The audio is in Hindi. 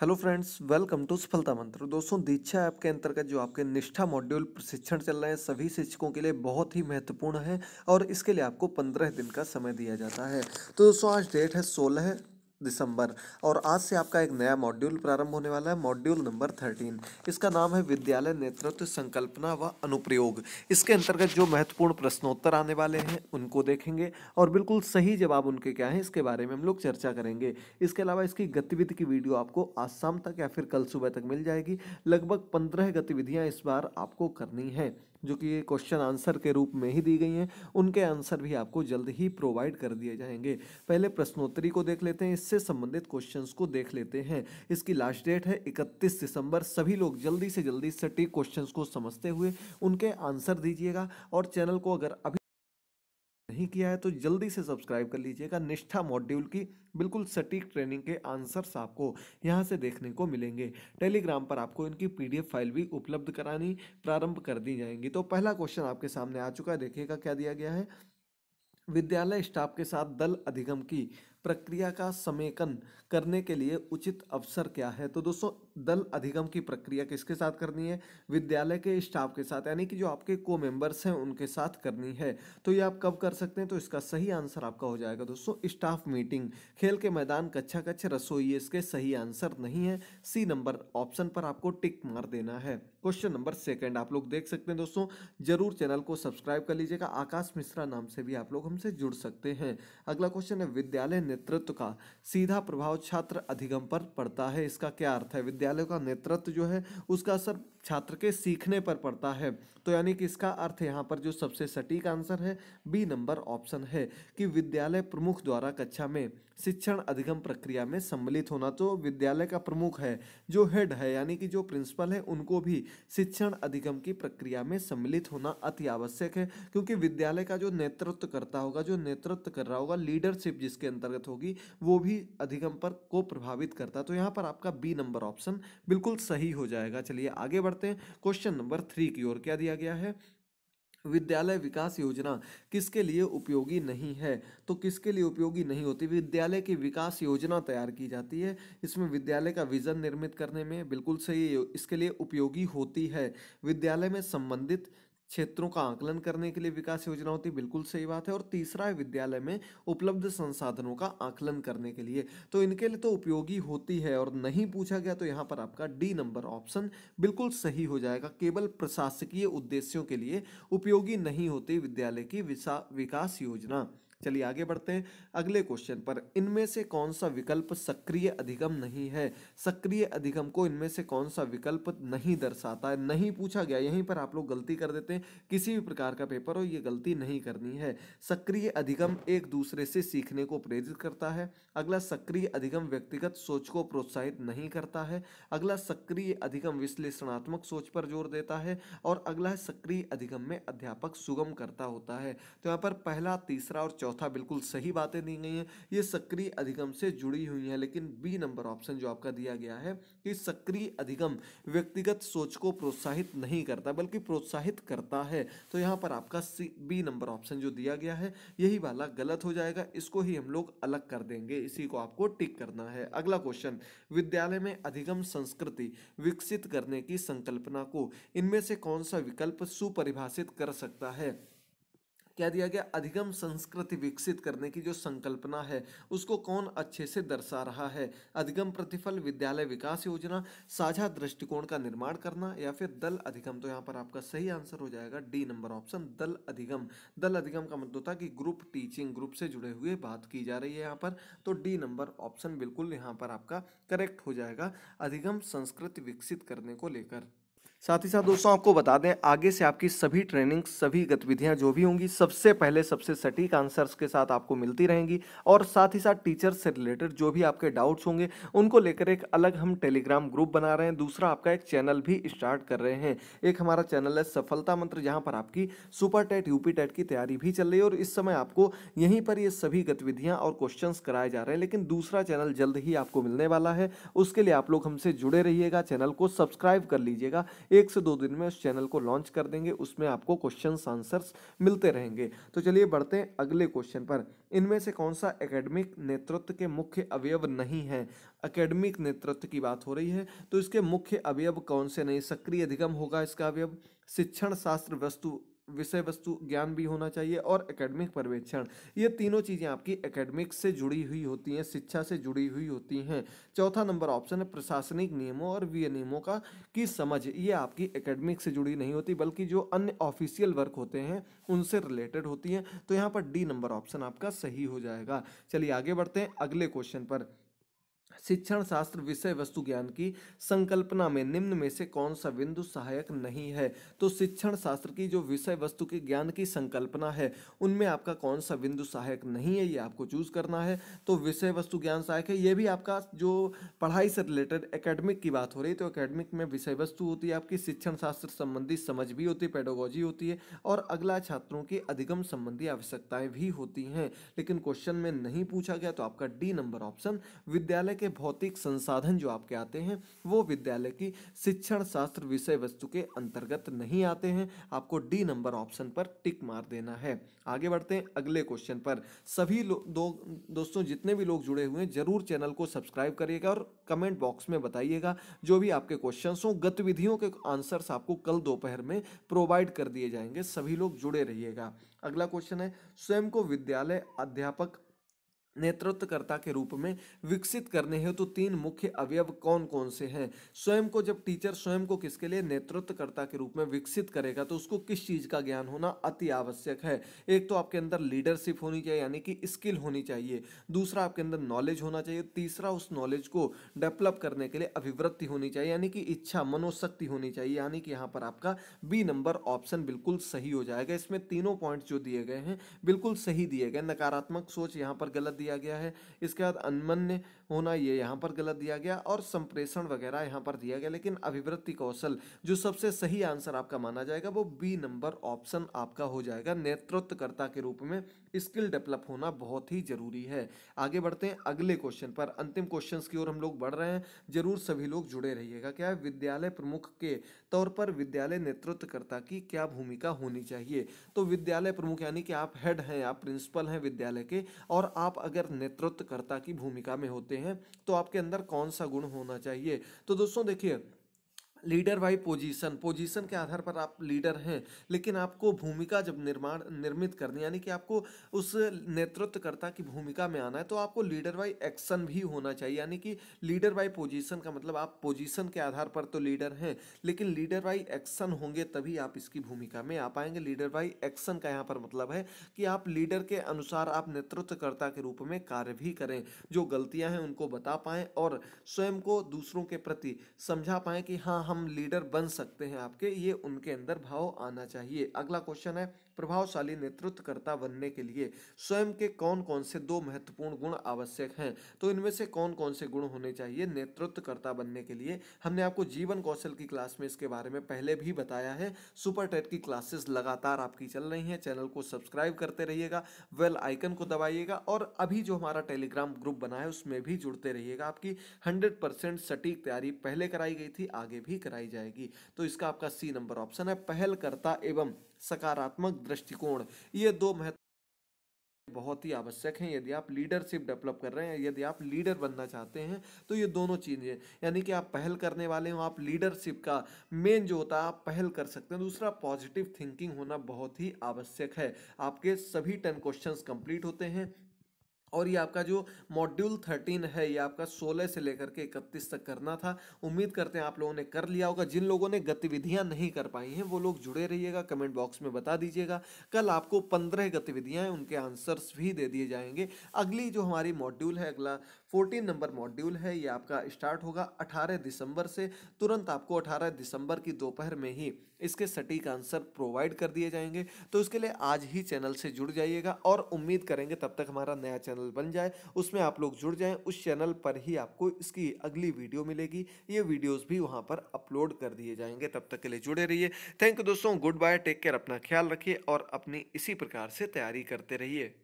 हेलो फ्रेंड्स वेलकम टू सफलता मंत्र तो दोस्तों दीक्षा ऐप के अंतर्गत जो आपके निष्ठा मॉड्यूल प्रशिक्षण चल रहे हैं सभी शिक्षकों के लिए बहुत ही महत्वपूर्ण है और इसके लिए आपको पंद्रह दिन का समय दिया जाता है तो दोस्तों आज डेट है सोलह दिसंबर और आज से आपका एक नया मॉड्यूल प्रारंभ होने वाला है मॉड्यूल नंबर थर्टीन इसका नाम है विद्यालय नेतृत्व संकल्पना व अनुप्रयोग इसके अंतर्गत जो महत्वपूर्ण प्रश्नोत्तर आने वाले हैं उनको देखेंगे और बिल्कुल सही जवाब उनके क्या हैं इसके बारे में हम लोग चर्चा करेंगे इसके अलावा इसकी गतिविधि की वीडियो आपको आज शाम तक या फिर कल सुबह तक मिल जाएगी लगभग पंद्रह गतिविधियाँ इस बार आपको करनी है जो कि ये क्वेश्चन आंसर के रूप में ही दी गई हैं उनके आंसर भी आपको जल्द ही प्रोवाइड कर दिए जाएंगे पहले प्रश्नोत्तरी को देख लेते हैं इससे से संबंधित क्वेश्चंस को देख लेते हैं इसकी लास्ट डेट है 31 दिसंबर सभी लोग जल्दी से जल्दी सटीक क्वेश्चंस को समझते हुए उनके आंसर दीजिएगा और चैनल को अगर अभी नहीं किया है तो जल्दी से सब्सक्राइब कर लीजिएगा निष्ठा मॉड्यूल की बिल्कुल सटीक ट्रेनिंग के आंसर्स आपको यहां से देखने को मिलेंगे टेलीग्राम पर आपको इनकी पीडीएफ फाइल भी उपलब्ध करानी प्रारंभ कर दी जाएंगी तो पहला क्वेश्चन आपके सामने आ चुका है देखिएगा क्या दिया गया है विद्यालय स्टाफ के साथ दल अधिगम की प्रक्रिया का समेकन करने के लिए उचित अवसर क्या है तो दोस्तों दल अधिगम की प्रक्रिया किसके साथ करनी है विद्यालय के स्टाफ के साथ यानी कि जो आपके को मेंबर्स हैं उनके साथ करनी है तो ये आप कब कर सकते हैं तो इसका सही आंसर आपका हो जाएगा दोस्तों स्टाफ मीटिंग खेल के मैदान कच्छा कक्ष रसोई इसके सही आंसर नहीं है सी नंबर ऑप्शन पर आपको टिक मार देना है क्वेश्चन नंबर सेकेंड आप लोग देख सकते हैं दोस्तों जरूर चैनल को सब्सक्राइब कर लीजिएगा आकाश मिश्रा नाम से भी आप लोग हमसे जुड़ सकते हैं अगला क्वेश्चन है विद्यालय नेतृत्व का सीधा प्रभाव छात्र अधिगम पर पड़ता है इसका क्या अर्थ है विद्यालयों का नेतृत्व जो है उसका असर छात्र के सीखने पर पड़ता है तो यानी कि इसका अर्थ यहाँ पर जो सबसे सटीक आंसर है बी नंबर ऑप्शन है कि विद्यालय प्रमुख द्वारा कक्षा में शिक्षण अधिगम प्रक्रिया में सम्मिलित होना तो विद्यालय का प्रमुख है जो हेड है यानी कि जो प्रिंसिपल है उनको भी शिक्षण अधिगम की प्रक्रिया में सम्मिलित होना अति आवश्यक है क्योंकि विद्यालय का जो नेतृत्व करता होगा जो नेतृत्व कर रहा होगा लीडरशिप जिसके अंतर्गत होगी वो भी अधिगम पर को प्रभावित करता तो यहाँ पर आपका बी नंबर ऑप्शन बिल्कुल सही हो जाएगा चलिए आगे बढ़ बढ़ते हैं क्वेश्चन नंबर थ्री की ओर क्या दिया गया है विद्यालय विकास योजना किसके लिए उपयोगी नहीं है तो किसके लिए उपयोगी नहीं होती विद्यालय की विकास योजना तैयार की जाती है इसमें विद्यालय का विजन निर्मित करने में बिल्कुल सही इसके लिए उपयोगी होती है विद्यालय में संबंधित क्षेत्रों का आंकलन करने के लिए विकास योजना होती है बिल्कुल सही बात है और तीसरा है विद्यालय में उपलब्ध संसाधनों का आंकलन करने के लिए तो इनके लिए तो उपयोगी होती है और नहीं पूछा गया तो यहाँ पर आपका डी नंबर ऑप्शन बिल्कुल सही हो जाएगा केवल प्रशासकीय उद्देश्यों के लिए उपयोगी नहीं होती विद्यालय की विकास योजना चलिए आगे बढ़ते हैं अगले क्वेश्चन पर इनमें से कौन सा विकल्प सक्रिय अधिगम नहीं है सक्रिय अधिगम को इनमें से कौन सा विकल्प नहीं दर्शाता है नहीं पूछा गया यहीं पर आप लोग गलती कर देते हैं किसी भी प्रकार का पेपर हो ये गलती नहीं करनी है सक्रिय अधिगम एक दूसरे से सीखने को प्रेरित करता है अगला सक्रिय अधिगम व्यक्तिगत सोच को प्रोत्साहित नहीं करता है अगला सक्रिय अधिगम विश्लेषणात्मक सोच पर जोर देता है और अगला सक्रिय अधिगम में अध्यापक सुगम करता होता है तो यहाँ पर पहला तीसरा और चौथा चौथा बिल्कुल सही बातें दी गई हैं ये सक्रिय अधिगम से जुड़ी हुई हैं लेकिन बी नंबर ऑप्शन जो आपका दिया गया है कि सक्रिय अधिगम व्यक्तिगत सोच को प्रोत्साहित नहीं करता बल्कि प्रोत्साहित करता है तो यहाँ पर आपका सी बी नंबर ऑप्शन जो दिया गया है यही वाला गलत हो जाएगा इसको ही हम लोग अलग कर देंगे इसी को आपको टिक करना है अगला क्वेश्चन विद्यालय में अधिगम संस्कृति विकसित करने की संकल्पना को इनमें से कौन सा विकल्प सुपरिभाषित कर सकता है क्या दिया गया अधिगम संस्कृति विकसित करने की जो संकल्पना है उसको कौन अच्छे से दर्शा रहा है अधिगम प्रतिफल विद्यालय विकास योजना साझा दृष्टिकोण का निर्माण करना या फिर दल अधिगम तो यहाँ पर आपका सही आंसर हो जाएगा डी नंबर ऑप्शन दल अधिगम दल अधिगम का मतलब था कि ग्रुप टीचिंग ग्रुप से जुड़े हुए बात की जा रही है यहाँ पर तो डी नंबर ऑप्शन बिल्कुल यहाँ पर आपका करेक्ट हो जाएगा अधिगम संस्कृति विकसित करने को लेकर साथ ही साथ दोस्तों आपको बता दें आगे से आपकी सभी ट्रेनिंग सभी गतिविधियां जो भी होंगी सबसे पहले सबसे सटीक आंसर्स के साथ आपको मिलती रहेंगी और साथ ही साथ टीचर्स से रिलेटेड जो भी आपके डाउट्स होंगे उनको लेकर एक अलग हम टेलीग्राम ग्रुप बना रहे हैं दूसरा आपका एक चैनल भी स्टार्ट कर रहे हैं एक हमारा चैनल है सफलता मंत्र जहाँ पर आपकी सुपर टेट यूपी टेट की तैयारी भी चल रही है और इस समय आपको यहीं पर ये सभी गतिविधियाँ और क्वेश्चन कराए जा रहे हैं लेकिन दूसरा चैनल जल्द ही आपको मिलने वाला है उसके लिए आप लोग हमसे जुड़े रहिएगा चैनल को सब्सक्राइब कर लीजिएगा एक से दो दिन में उस चैनल को लॉन्च कर देंगे उसमें आपको क्वेश्चन आंसर्स मिलते रहेंगे तो चलिए बढ़ते हैं अगले क्वेश्चन पर इनमें से कौन सा एकेडमिक नेतृत्व के मुख्य अवयव नहीं है एकेडमिक नेतृत्व की बात हो रही है तो इसके मुख्य अवयव कौन से नहीं सक्रिय अधिगम होगा इसका अवयव शिक्षण शास्त्र वस्तु विषय वस्तु ज्ञान भी होना चाहिए और एकेडमिक पर्यवेक्षण ये तीनों चीज़ें आपकी एकेडमिक से जुड़ी हुई होती हैं शिक्षा से जुड़ी हुई होती हैं चौथा नंबर ऑप्शन है प्रशासनिक नियमों और नियमों का की समझ ये आपकी एकेडमिक से जुड़ी नहीं होती बल्कि जो अन्य ऑफिशियल वर्क होते हैं उनसे रिलेटेड होती हैं तो यहाँ पर डी नंबर ऑप्शन आपका सही हो जाएगा चलिए आगे बढ़ते हैं अगले क्वेश्चन पर शिक्षण शास्त्र विषय वस्तु ज्ञान की संकल्पना में निम्न में से कौन सा बिंदु सहायक नहीं है तो शिक्षण शास्त्र की जो विषय वस्तु के ज्ञान की संकल्पना है उनमें आपका कौन सा बिंदु सहायक नहीं है ये आपको चूज करना है तो विषय वस्तु ज्ञान सहायक है ये भी आपका जो पढ़ाई से रिलेटेड एकेडमिक की बात हो रही है तो एकेडमिक में विषय वस्तु होती है आपकी शिक्षण शास्त्र संबंधी समझ भी होती है पेडोगोजी होती है और अगला छात्रों की अधिगम संबंधी आवश्यकताएं भी होती हैं लेकिन क्वेश्चन में नहीं पूछा गया तो आपका डी नंबर ऑप्शन विद्यालय विद्यालय के भौतिक संसाधन जो आपके आते हैं वो विद्यालय की शिक्षण शास्त्र विषय वस्तु के अंतर्गत नहीं आते हैं आपको डी नंबर ऑप्शन पर टिक मार देना है आगे बढ़ते हैं अगले क्वेश्चन पर सभी दो, दोस्तों जितने भी लोग जुड़े हुए हैं जरूर चैनल को सब्सक्राइब करिएगा और कमेंट बॉक्स में बताइएगा जो भी आपके क्वेश्चन हों गतिविधियों के आंसर्स आपको कल दोपहर में प्रोवाइड कर दिए जाएंगे सभी लोग जुड़े रहिएगा अगला क्वेश्चन है स्वयं को विद्यालय अध्यापक नेतृत्वकर्ता के रूप में विकसित करने हैं तो तीन मुख्य अवयव कौन कौन से हैं स्वयं को जब टीचर स्वयं को किसके लिए नेतृत्वकर्ता के रूप में विकसित करेगा तो उसको किस चीज़ का ज्ञान होना अति आवश्यक है एक तो आपके अंदर लीडरशिप होनी चाहिए यानी कि स्किल होनी चाहिए दूसरा आपके अंदर नॉलेज होना चाहिए तीसरा उस नॉलेज को डेवलप करने के लिए अभिवृत्ति होनी चाहिए यानी कि इच्छा मनोशक्ति होनी चाहिए यानी कि यहाँ पर आपका बी नंबर ऑप्शन बिल्कुल सही हो जाएगा इसमें तीनों पॉइंट जो दिए गए हैं बिल्कुल सही दिए गए नकारात्मक सोच यहाँ पर गलत दिया गया है इसके बाद अनमन्य होना ये यहाँ पर गलत दिया गया और संप्रेषण वगैरह यहाँ पर दिया गया लेकिन अभिवृत्ति कौशल जो सबसे सही आंसर आपका माना जाएगा वो बी नंबर ऑप्शन आपका हो जाएगा नेतृत्वकर्ता के रूप में स्किल डेवलप होना बहुत ही जरूरी है आगे बढ़ते हैं अगले क्वेश्चन पर अंतिम क्वेश्चन की ओर हम लोग बढ़ रहे हैं जरूर सभी लोग जुड़े रहिएगा क्या विद्यालय प्रमुख के तौर पर विद्यालय नेतृत्वकर्ता की क्या भूमिका होनी चाहिए तो विद्यालय प्रमुख यानी कि आप हेड हैं आप प्रिंसिपल हैं विद्यालय के और आप अगर नेतृत्वकर्ता की भूमिका में होते हैं तो आपके अंदर कौन सा गुण होना चाहिए तो दोस्तों देखिए लीडर बाई पोजीशन पोजीशन के आधार पर आप लीडर हैं लेकिन आपको भूमिका जब निर्माण निर्मित करनी यानी कि आपको उस नेतृत्वकर्ता की भूमिका में आना है तो आपको लीडर बाई एक्शन भी होना चाहिए यानी कि लीडर बाई पोजीशन का मतलब आप पोजीशन के आधार पर तो लीडर हैं लेकिन लीडर बाई एक्शन होंगे तभी आप इसकी भूमिका में आ पाएंगे लीडर बाई एक्शन का यहाँ पर मतलब है कि आप लीडर के अनुसार आप नेतृत्वकर्ता के रूप में कार्य भी करें जो गलतियाँ हैं उनको बता पाएँ और स्वयं को दूसरों के प्रति समझा पाएँ कि हाँ हम हम लीडर बन सकते हैं आपके ये उनके अंदर भाव आना चाहिए अगला क्वेश्चन है प्रभावशाली नेतृत्वकर्ता बनने के लिए स्वयं के कौन कौन से दो महत्वपूर्ण गुण आवश्यक हैं तो इनमें से कौन कौन से गुण होने चाहिए नेतृत्वकर्ता बनने के लिए हमने आपको जीवन कौशल की क्लास में इसके बारे में पहले भी बताया है सुपर टेट की क्लासेस लगातार आपकी चल रही हैं चैनल को सब्सक्राइब करते रहिएगा वेल आइकन को दबाइएगा और अभी जो हमारा टेलीग्राम ग्रुप बना है उसमें भी जुड़ते रहिएगा आपकी हंड्रेड परसेंट सटीक तैयारी पहले कराई गई थी आगे भी कराई जाएगी तो इसका आपका सी नंबर ऑप्शन है पहलकर्ता एवं सकारात्मक दृष्टिकोण ये दो महत्व बहुत ही आवश्यक हैं यदि आप लीडरशिप डेवलप कर रहे हैं यदि आप लीडर बनना चाहते हैं तो ये दोनों चीज़ें यानी कि आप पहल करने वाले हो आप लीडरशिप का मेन जो होता है आप पहल कर सकते हैं दूसरा पॉजिटिव थिंकिंग होना बहुत ही आवश्यक है आपके सभी टेन क्वेश्चंस कंप्लीट होते हैं और ये आपका जो मॉड्यूल थर्टीन है ये आपका सोलह से लेकर के इकतीस तक करना था उम्मीद करते हैं आप लोगों ने कर लिया होगा जिन लोगों ने गतिविधियां नहीं कर पाई हैं वो लोग जुड़े रहिएगा कमेंट बॉक्स में बता दीजिएगा कल आपको पंद्रह गतिविधियाँ हैं उनके आंसर्स भी दे दिए जाएंगे अगली जो हमारी मॉड्यूल है अगला फोर्टीन नंबर मॉड्यूल है ये आपका स्टार्ट होगा अठारह दिसंबर से तुरंत आपको अठारह दिसंबर की दोपहर में ही इसके सटीक आंसर प्रोवाइड कर दिए जाएंगे तो इसके लिए आज ही चैनल से जुड़ जाइएगा और उम्मीद करेंगे तब तक हमारा नया चैनल बन जाए उसमें आप लोग जुड़ जाएं उस चैनल पर ही आपको इसकी अगली वीडियो मिलेगी ये वीडियोस भी वहाँ पर अपलोड कर दिए जाएंगे तब तक के लिए जुड़े रहिए थैंक यू दोस्तों गुड बाय टेक केयर अपना ख्याल रखिए और अपनी इसी प्रकार से तैयारी करते रहिए